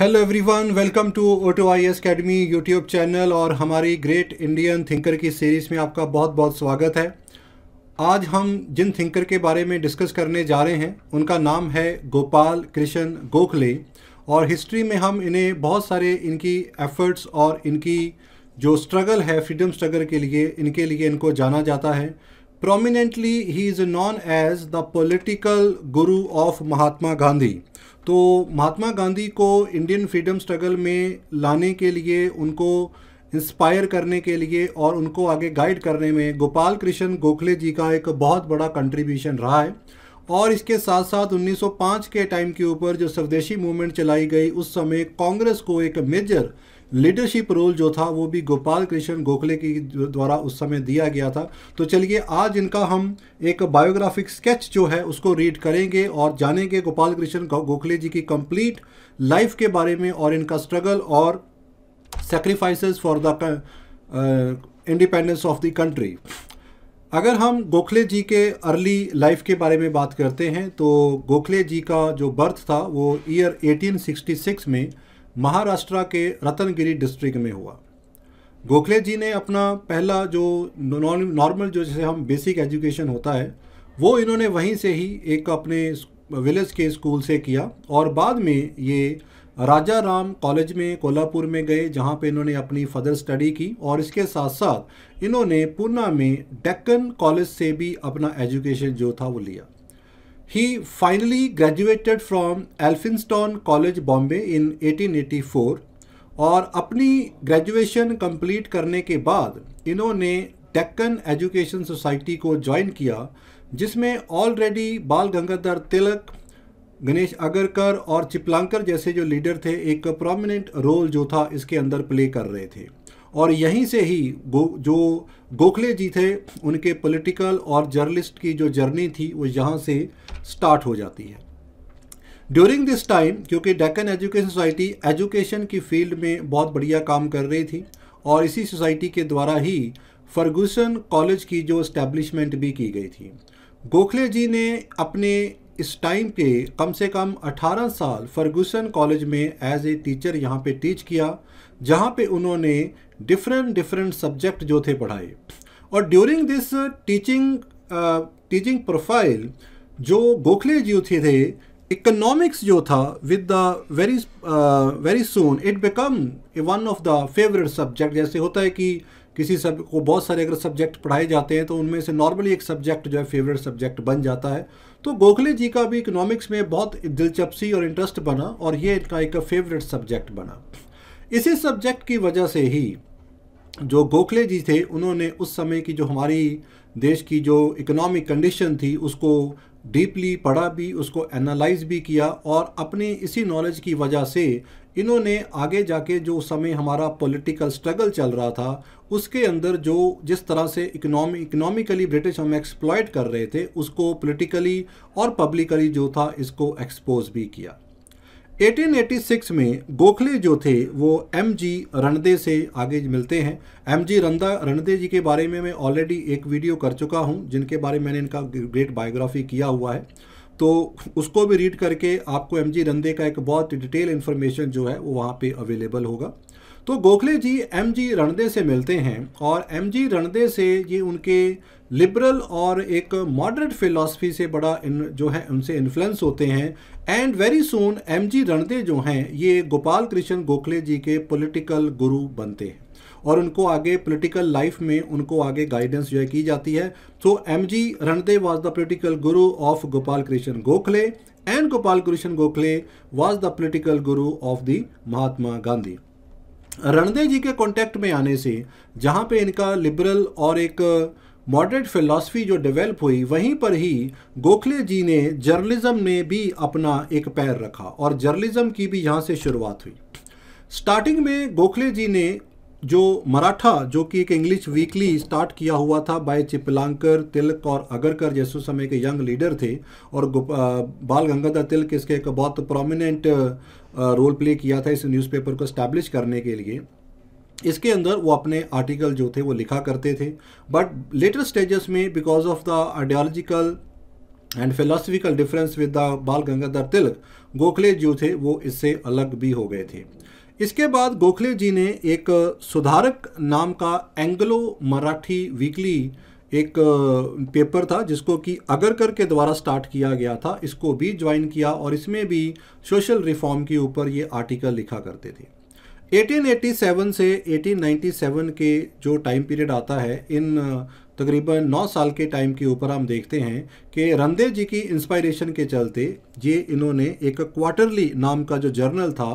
hello everyone welcome to Otto I S academy YouTube channel और हमारी great Indian thinker की series में आपका बहुत बहुत स्वागत है आज हम जिन थिंकर के बारे में डिस्कस करने जा रहे हैं उनका नाम है गोपाल कृष्ण गोखले और हिस्ट्री में हम इन्हें बहुत सारे इनकी एफर्ट्स और इनकी जो स्ट्रगल है फ्रीडम स्ट्रगल के लिए इनके लिए इनको जाना जाता है prominently he is known as the political guru of Mahatma Gandhi तो महात्मा गांधी को इंडियन फ्रीडम स्ट्रगल में लाने के लिए उनको इंस्पायर करने के लिए और उनको आगे गाइड करने में गोपाल कृष्ण गोखले जी का एक बहुत बड़ा कंट्रीब्यूशन रहा है और इसके साथ साथ 1905 के टाइम के ऊपर जो स्वदेशी मूवमेंट चलाई गई उस समय कांग्रेस को एक मेजर लीडरशिप रोल जो था वो भी गोपाल कृष्ण गोखले की द्वारा उस समय दिया गया था तो चलिए आज इनका हम एक बायोग्राफिक स्केच जो है उसको रीड करेंगे और जानेंगे गोपाल कृष्ण गोखले जी की कंप्लीट लाइफ के बारे में और इनका स्ट्रगल और sacrifices for the independence of the country अगर हम गोखले जी के अर्ली लाइफ के बारे में बात करते हैं तो गोखले जी का जो बर्थ था वो ईयर 1866 में महाराष्ट्र के रतनगिरी डिस्ट्रिक्ट में हुआ गोखले जी ने अपना पहला जो नॉर्मल जो जैसे हम बेसिक एजुकेशन होता है वो इन्होंने वहीं से ही एक अपने विलेज के स्कूल से किया और बाद में ये राजा राम कॉलेज में कोल्हापुर में गए जहाँ पे इन्होंने अपनी फर्दर स्टडी की और इसके साथ साथ इन्होंने पूना में डेक्कन कॉलेज से भी अपना एजुकेशन जो था वो लिया He finally graduated from Elphinstone College, Bombay in 1884 और अपनी ग्रेजुएशन कंप्लीट करने के बाद इन्होंने डेक्कन एजुकेशन सोसाइटी को ज्वाइन किया जिसमें ऑलरेडी बाल गंगाधर तिलक गणेश अगरकर और चिपलांकर जैसे जो लीडर थे एक प्रोमिनेंट रोल जो था इसके अंदर प्ले कर रहे थे और यहीं से ही गो जो गोखले जी थे उनके पॉलिटिकल और जर्नलिस्ट की जो जर्नी थी वो यहाँ से स्टार्ट हो जाती है ड्यूरिंग दिस टाइम क्योंकि डेक्कन एजुकेशन सोसाइटी एजुकेशन की फील्ड में बहुत बढ़िया काम कर रही थी और इसी सोसाइटी के द्वारा ही फर्गूसन कॉलेज की जो इस्टेब्लिशमेंट भी की गई थी गोखले जी ने अपने इस टाइम के कम से कम 18 साल फर्गूसन कॉलेज में एज ए टीचर यहाँ पे टीच किया जहाँ पे उन्होंने डिफरेंट डिफरेंट सब्जेक्ट जो थे पढ़ाए और during this teaching teaching profile जो गोखले जी थे थे इकोनॉमिक्स जो था with the very very soon it become one of the favourite subject जैसे होता है कि किसी सब को बहुत सारे अगर सब्जेक्ट पढ़ाए जाते हैं तो उनमें से नॉर्मली एक सब्जेक्ट जो है फेवरेट सब्जेक्ट बन जाता है तो गोखले जी का भी इकोनॉमिक्स में बहुत दिलचस्पी और इंटरेस्ट बना और ये इनका एक फेवरेट सब्जेक्ट बना इसी सब्जेक्ट की वजह से ही जो गोखले जी थे उन्होंने उस समय की जो हमारी देश की जो इकोनॉमिक कंडीशन थी उसको डीपली पढ़ा भी उसको एनालाइज भी किया और अपने इसी नॉलेज की वजह से इन्होंने आगे जाके जो समय हमारा पॉलिटिकल स्ट्रगल चल रहा था उसके अंदर जो जिस तरह से इकोनॉमी इकोनॉमिकली ब्रिटिश हम एक्सप्लॉयट कर रहे थे उसको पॉलिटिकली और पब्लिकली जो था इसको एक्सपोज भी किया 1886 में गोखले जो थे वो एम जी रणदे से आगे मिलते हैं एम जी रंदा रणदे जी के बारे में मैं ऑलरेडी एक वीडियो कर चुका हूँ जिनके बारे में मैंने इनका ग्रेट बायोग्राफी किया हुआ है तो उसको भी रीड करके आपको एम जी रंदे का एक बहुत डिटेल इन्फॉर्मेशन जो है वो वहाँ पे अवेलेबल होगा तो गोखले जी एम जी रणदे से मिलते हैं और एम जी रणदे से ये उनके लिबरल और एक मॉडरेट फिलासफी से बड़ा इन जो है उनसे इन्फ्लुएंस होते हैं and very soon M G Ranade जो हैं ये गोपाल कृष्ण गोखले जी के पॉलिटिकल गुरु बनते हैं और उनको आगे पॉलिटिकल लाइफ में उनको आगे गाइडेंस जो है की जाती है तो M G Ranade was the political guru of Gopal Krishna Gokhale and Gopal Krishna Gokhale was the political guru of the Mahatma Gandhi Ranade ji के कॉन्टेक्ट में आने से जहाँ पे इनका लिबरल और एक मॉडरेट फिलॉसफी जो डेवलप हुई वहीं पर ही गोखले जी ने जर्नलिज्म में भी अपना एक पैर रखा और जर्नलिज्म की भी यहाँ से शुरुआत हुई स्टार्टिंग में गोखले जी ने जो मराठा जो कि एक इंग्लिश वीकली स्टार्ट किया हुआ था बाय चिपलांकर तिलक और अगरकर जैसे समय के यंग लीडर थे और बाल गंगाधर तिलक इसके एक बहुत प्रोमिनेंट रोल प्ले किया था इस न्यूज़पेपर को स्टैब्लिश करने के लिए इसके अंदर वो अपने आर्टिकल जो थे वो लिखा करते थे बट लेटर स्टेजेस में because of the ideological and philosophical difference with the Bal Gangadhar तिलक गोखले जो थे वो इससे अलग भी हो गए थे इसके बाद गोखले जी ने एक सुधारक नाम का एंग्लो मराठी वीकली एक पेपर था जिसको कि अगरकर के द्वारा स्टार्ट किया गया था इसको भी ज्वाइन किया और इसमें भी सोशल रिफॉर्म के ऊपर ये आर्टिकल लिखा करते थे 1887 से 1897 के जो टाइम पीरियड आता है इन तकरीबन 9 साल के टाइम के ऊपर हम देखते हैं कि रमदेव जी की इंस्पायरेशन के चलते ये इन्होंने एक क्वार्टरली नाम का जो जर्नल था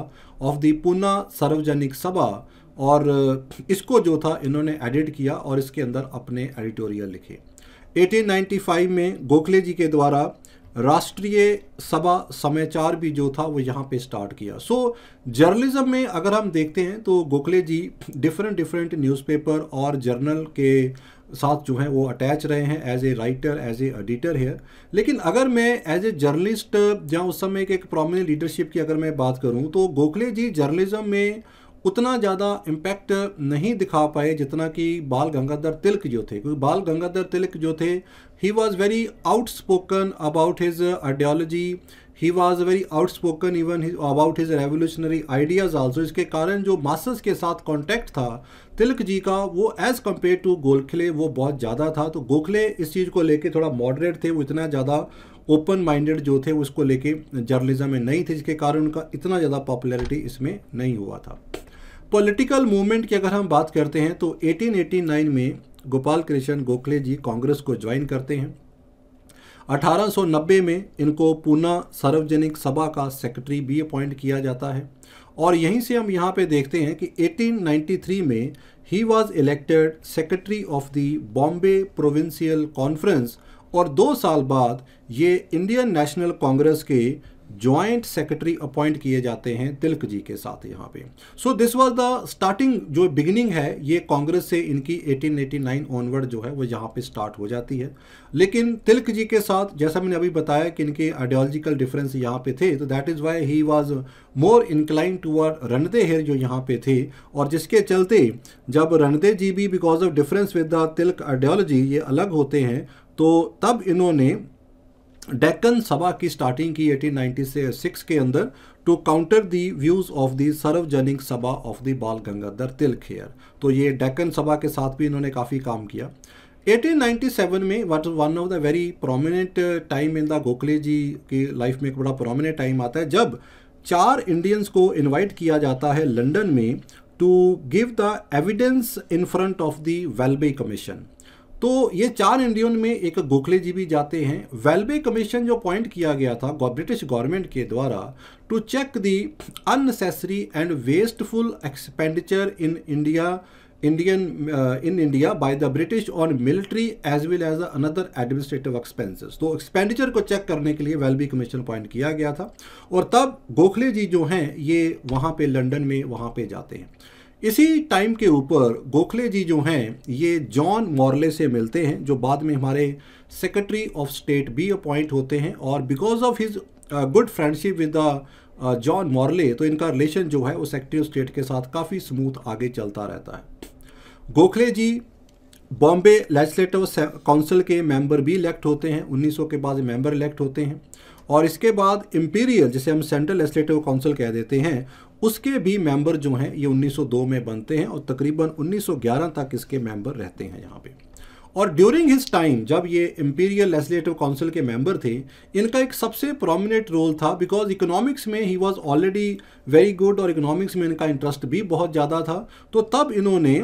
ऑफ द पूना सार्वजनिक सभा और uh, इसको जो था इन्होंने एडिट किया और इसके अंदर अपने एडिटोरियल लिखे 1895 में गोखले जी के द्वारा राष्ट्रीय सभा समाचार भी जो था वो यहाँ पे स्टार्ट किया सो so, जर्नलिज्म में अगर हम देखते हैं तो Gokhale ji different different newspaper और जर्नल के साथ जो है वो अटैच रहे हैं as a writer as a editor है लेकिन अगर मैं एज ए जर्नलिस्ट या उस समय के एक प्रोमिनेंट लीडरशिप की अगर मैं बात करूँ तो गोखले जी जर्नलिज्म में उतना ज़्यादा इम्पैक्ट नहीं दिखा पाए जितना कि बाल गंगाधर तिलक जो थे क्योंकि बाल गंगाधर तिलक जो थे he was very outspoken about his ideology he was very outspoken even about his revolutionary ideas also इसके कारण जो मासस के साथ कॉन्टैक्ट था तिलक जी का वो एज़ कम्पेयर टू गोखले वो बहुत ज़्यादा था तो गोखले इस चीज़ को लेके थोड़ा मॉडरेट थे वो इतना ज़्यादा ओपन माइंडेड जो थे उसको लेके जर्नलिज्म में नहीं थे जिसके कारण उनका इतना ज़्यादा पॉपुलैरिटी इसमें नहीं हुआ था पॉलिटिकल मूवमेंट की अगर हम बात करते हैं तो 1889 में गोपाल कृष्ण गोखले जी कांग्रेस को ज्वाइन करते हैं 1890 में इनको पूना सार्वजनिक सभा का सेक्रेटरी भी अपॉइंट किया जाता है और यहीं से हम यहाँ पे देखते हैं कि 1893 में he was elected secretary of the Bombay provincial conference और दो साल बाद ये इंडियन नेशनल कांग्रेस के ज्वाइंट सेक्रेटरी अपॉइंट किए जाते हैं तिलक जी के साथ यहाँ पे so this was the starting जो बिगिनिंग है ये कांग्रेस से इनकी 1889 ऑनवर्ड जो है वो यहाँ पे स्टार्ट हो जाती है लेकिन तिलक जी के साथ जैसा मैंने अभी बताया कि इनके आइडियोलॉजिकल डिफरेंस यहाँ पे थे तो that is why he was more incline toward Ranade here जो यहाँ पे थे और जिसके चलते जब रणदे जी भी because of difference with the Tilak ideology ये अलग होते हैं तो तब इन्होंने डेक्कन सभा की स्टार्टिंग की 1896 के अंदर to counter the views of the Sarvajanik Sabha of the बाल गंगाधर तिलक हेयर तो ये डेक्कन सभा के साथ भी इन्होंने काफ़ी काम किया 1897 में what one of the very prominent time in the Gokhale ji की लाइफ में एक बड़ा प्रोमिनेंट टाइम आता है जब चार इंडियंस को इनवाइट किया जाता है लंडन में to give the evidence in front of the Welby commission तो ये चार इंडियन में एक गोखले जी भी जाते हैं वेलबे कमीशन जो अपॉइंट किया गया था ब्रिटिश गवर्नमेंट के द्वारा to check the unnecessary and wasteful expenditure in India Indian in India by the British on military as well as another administrative expenses तो एक्सपेंडिचर को चेक करने के लिए वेलबी कमीशन अपॉइंट किया गया था और तब गोखले जी जो हैं ये वहाँ पे लंदन में वहाँ पे जाते हैं इसी टाइम के ऊपर गोखले जी जो हैं ये जॉन मॉर्ले से मिलते हैं जो बाद में हमारे सेक्रेटरी ऑफ स्टेट भी अपॉइंट होते हैं और because of his good friendship with the John Morley तो इनका रिलेशन जो है वो सेक्रेटरी ऑफ स्टेट के साथ काफ़ी स्मूथ आगे चलता रहता है गोखले जी बॉम्बे लेजिस्लेटिव काउंसिल के मेंबर भी इलेक्ट होते हैं 1900 के बाद मेंबर इलेक्ट होते हैं और इसके बाद इम्पीरियल जिसे हम सेंट्रल लेजिस्लेटिव काउंसिल कह देते हैं उसके भी मेंबर जो हैं ये 1902 में बनते हैं और तकरीबन 1911 तक इसके मेंबर रहते हैं यहाँ पे और ड्यूरिंग हिज टाइम जब ये इम्पीरियल लेजिस्लेटिव काउंसिल के मेंबर थे इनका एक सबसे प्रोमिनेंट रोल था बिकॉज इकोनॉमिक्स में he was already very good और इकोनॉमिक्स में इनका इंटरेस्ट भी बहुत ज़्यादा था तो तब इन्होंने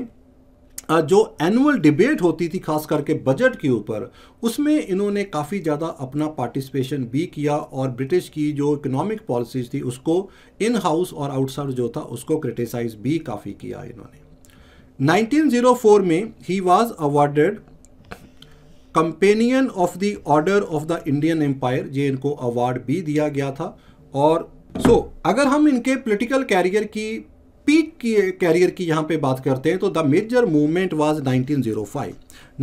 जो एनुअल डिबेट होती थी खास करके बजट के ऊपर उसमें इन्होंने काफ़ी ज़्यादा अपना पार्टिसिपेशन भी किया और ब्रिटिश की जो इकोनॉमिक पॉलिसीज थी उसको इन हाउस और आउटसाइड जो था उसको क्रिटिसाइज भी काफ़ी किया इन्होंने 1904 में he was awarded companion of the order of the Indian empire ये इनको अवार्ड भी दिया गया था और सो so, अगर हम इनके पोलिटिकल कैरियर की पीक की कैरियर की यहाँ पे बात करते हैं तो द मेजर मूवमेंट वाज 1905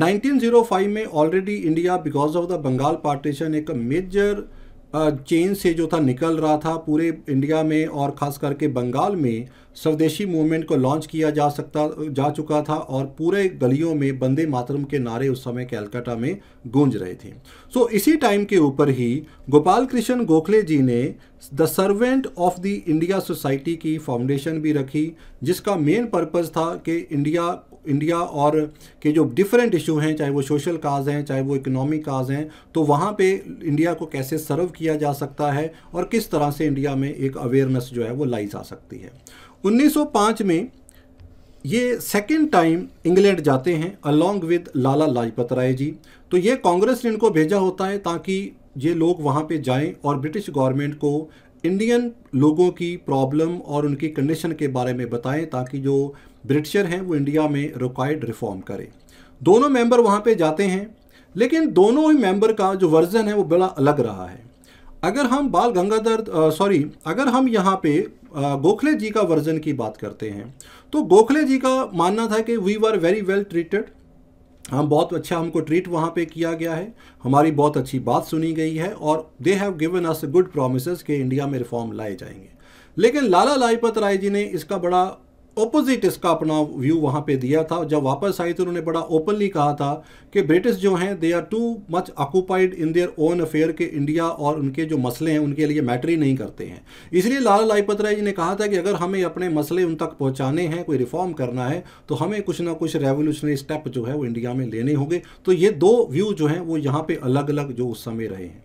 1905 में already India because of the Bengal partition एक मेजर चेन से जो था निकल रहा था पूरे इंडिया में और ख़ास करके बंगाल में स्वदेशी मूवमेंट को लॉन्च किया जा सकता जा चुका था और पूरे गलियों में बंदे मातरम के नारे उस समय कैलकाटा में गूंज रहे थे सो so, इसी टाइम के ऊपर ही गोपाल कृष्ण गोखले जी ने the servant of the India society की फाउंडेशन भी रखी जिसका मेन पर्पज़ था कि इंडिया इंडिया और के जो डिफरेंट इशू हैं चाहे वो सोशल काज हैं चाहे वो इकोनॉमिक काज हैं तो वहाँ पे इंडिया को कैसे सर्व किया जा सकता है और किस तरह से इंडिया में एक अवेयरनेस जो है वो लाई जा सकती है 1905 में ये सेकेंड टाइम इंग्लैंड जाते हैं अलॉन्ग विद लाला लाजपत राय जी तो ये कांग्रेस ने इनको भेजा होता है ताकि ये लोग वहाँ पे जाएं और ब्रिटिश गवर्नमेंट को इंडियन लोगों की प्रॉब्लम और उनकी कंडीशन के बारे में बताएं ताकि जो ब्रिटिशर हैं वो इंडिया में रिक्वायर्ड रिफॉर्म करें दोनों मेंबर वहाँ पे जाते हैं लेकिन दोनों ही मेंबर का जो वर्जन है वो बड़ा अलग रहा है अगर हम बाल गंगाधर सॉरी अगर हम यहाँ पे आ, गोखले जी का वर्जन की बात करते हैं तो गोखले जी का मानना था कि we are very well treated हम बहुत अच्छा हमको ट्रीट वहाँ पे किया गया है हमारी बहुत अच्छी बात सुनी गई है और they have given us good promise के इंडिया में रिफॉर्म लाए जाएंगे लेकिन लाला लाजपत राय जी ने इसका बड़ा ऑपोजिट इसका अपना व्यू वहाँ पे दिया था जब वापस आई तो उन्होंने बड़ा ओपनली कहा था कि ब्रिटिश जो हैं they are too much occupied in their own affair के इंडिया और उनके जो मसले हैं उनके लिए मैटर ही नहीं करते हैं इसलिए लाल लाजपत राय जी ने कहा था कि अगर हमें अपने मसले उन तक पहुँचाने हैं कोई रिफॉर्म करना है तो हमें कुछ ना कुछ रेवोल्यूशनरी स्टेप जो है वो इंडिया में लेने होंगे तो ये दो व्यू जो हैं वो यहाँ पर अलग अलग जो उस समय रहे हैं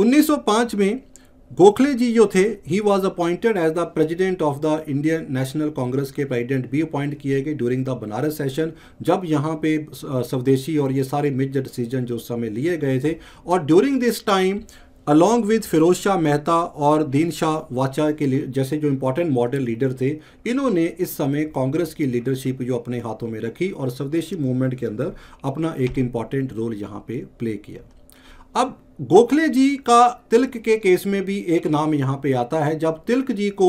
उन्नीस में गोखले जी जो थे he was appointed as the president of the Indian national Congress के प्रेजिडेंट भी अपॉइंट किए गए ड्यूरिंग द बनारस सेशन जब यहाँ पे स्वदेशी और ये सारे मेजर डिसीजन जो उस समय लिए गए थे और during this time along with Firoz Shah Mehta और दीन शाह वाचा के जैसे जो इंपॉर्टेंट मॉडल लीडर थे इन्होंने इस समय कांग्रेस की लीडरशिप जो अपने हाथों में रखी और स्वदेशी मूवमेंट के अंदर अपना एक इम्पॉर्टेंट रोल यहाँ पे प्ले किया अब गोखले जी का तिलक के केस में भी एक नाम यहाँ पे आता है जब तिलक जी को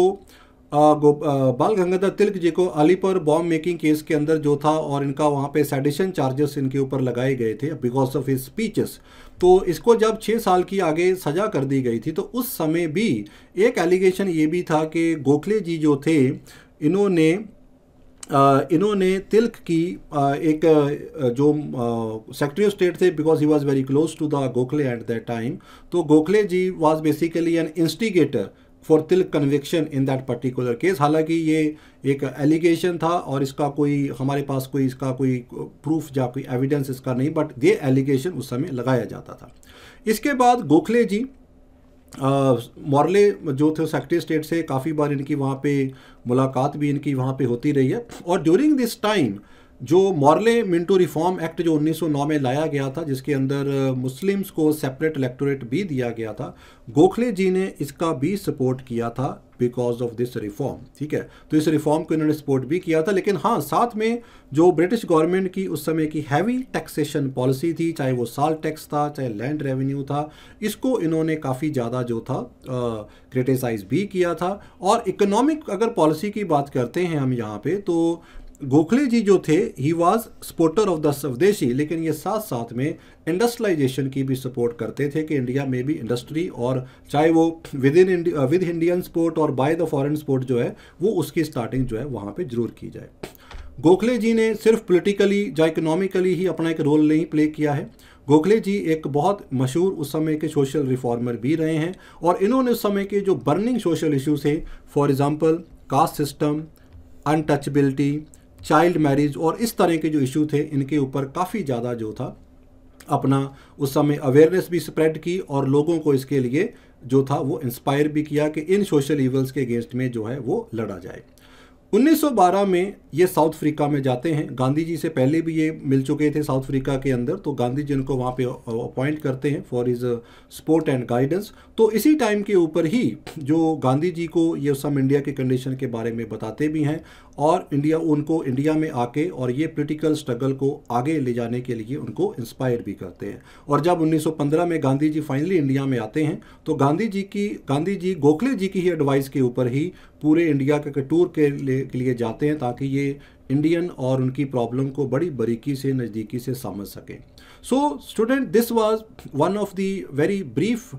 गो, बाल गंगाधर तिलक जी को अलीपुर बॉम्ब मेकिंग केस के अंदर जो था और इनका वहाँ पे सेडिशन चार्जेस इनके ऊपर लगाए गए थे बिकॉज ऑफ हिज स्पीचेस तो इसको जब छः साल की आगे सज़ा कर दी गई थी तो उस समय भी एक एलिगेशन ये भी था कि गोखले जी जो थे इन्होंने इन्होंने तिल्क की एक जो सेक्रेटरी ऑफ स्टेट थे because he was very close to the Gokhale at that time तो Gokhale ji was basically an instigator for Tilak conviction in that particular case हालांकि ये एक एलिगेशन था और इसका कोई हमारे पास कोई इसका कोई प्रूफ या कोई एविडेंस इसका नहीं बट ये एलिगेशन उस समय लगाया जाता था इसके बाद गोखले जी मॉर्ले जो थे सेक्रेटरी स्टेट से काफ़ी बार इनकी वहाँ पे मुलाकात भी इनकी वहाँ पे होती रही है और ड्यूरिंग दिस टाइम जो मॉरले मिंटो रिफॉर्म एक्ट जो 1909 में लाया गया था जिसके अंदर मुस्लिम्स को सेपरेट इलेक्टोरेट भी दिया गया था गोखले जी ने इसका भी सपोर्ट किया था बिकॉज ऑफ दिस रिफॉर्म ठीक है तो इस रिफॉर्म को इन्होंने सपोर्ट भी किया था लेकिन हाँ साथ में जो ब्रिटिश गवर्नमेंट की उस समय की हैवी टैक्सेशन पॉलिसी थी चाहे वो साल टैक्स था चाहे लैंड रेवेन्यू था इसको इन्होंने काफ़ी ज़्यादा जो था क्रिटिसाइज भी किया था और इकोनॉमिक अगर पॉलिसी की बात करते हैं हम यहाँ पे तो गोखले जी जो थे he was supporter of the swadeshi लेकिन ये साथ साथ में इंडस्ट्रलाइजेशन की भी सपोर्ट करते थे कि इंडिया में भी इंडस्ट्री और चाहे वो with in with Indian sport और बाय द फॉरेन स्पोर्ट जो है वो उसकी स्टार्टिंग जो है वहाँ पे जरूर की जाए गोखले जी ने सिर्फ पोलिटिकली या इकोनॉमिकली ही अपना एक रोल नहीं प्ले किया है गोखले जी एक बहुत मशहूर उस समय के सोशल रिफॉर्मर भी रहे हैं और इन्होंने उस समय के जो बर्निंग सोशल इशूज़ हैं for example caste system untouchability child marriage और इस तरह के जो इशू थे इनके ऊपर काफ़ी ज़्यादा जो था अपना उस समय अवेयरनेस भी स्प्रेड की और लोगों को इसके लिए जो था वो इंस्पायर भी किया कि इन सोशल इवेंट्स के अगेंस्ट में जो है वो लड़ा जाए 1912 में ये साउथ अफ्रीका में जाते हैं गांधी जी से पहले भी ये मिल चुके थे साउथ अफ्रीका के अंदर तो गांधी जी इनको वहाँ पे अपॉइंट करते हैं for his support and guidance तो इसी टाइम के ऊपर ही जो गांधी जी को ये सम इंडिया के कंडीशन के बारे में बताते भी हैं और इंडिया उनको इंडिया में आके और ये पोलिटिकल स्ट्रगल को आगे ले जाने के लिए उनको इंस्पायर भी करते हैं और जब उन्नीस में गांधी जी फाइनली इंडिया में आते हैं तो गांधी जी की गांधी जी गोखले जी की ही एडवाइस के ऊपर ही पूरे इंडिया के टूर के लिए के लिए जाते हैं ताकि ये इंडियन और उनकी प्रॉब्लम को बड़ी बारीकी से नज़दीकी से समझ सकें so student this was one of the very brief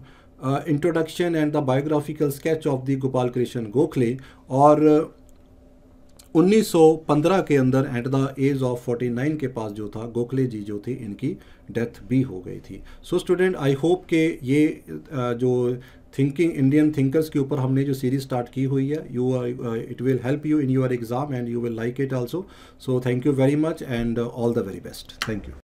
introduction and the biographical sketch of the Gopal Krishna Gokhale और 1915 uh, के अंदर एट द एज ऑफ 49 के पास जो था गोखले जी जो थे इनकी डेथ भी हो गई थी सो स्टूडेंट आई होप के ये uh, जो थिंकिंग इंडियन थिंकर्स के ऊपर हमने जो सीरीज स्टार्ट की हुई है you are it will help you in your exam and you will like it also so thank you very much and all the very best thank you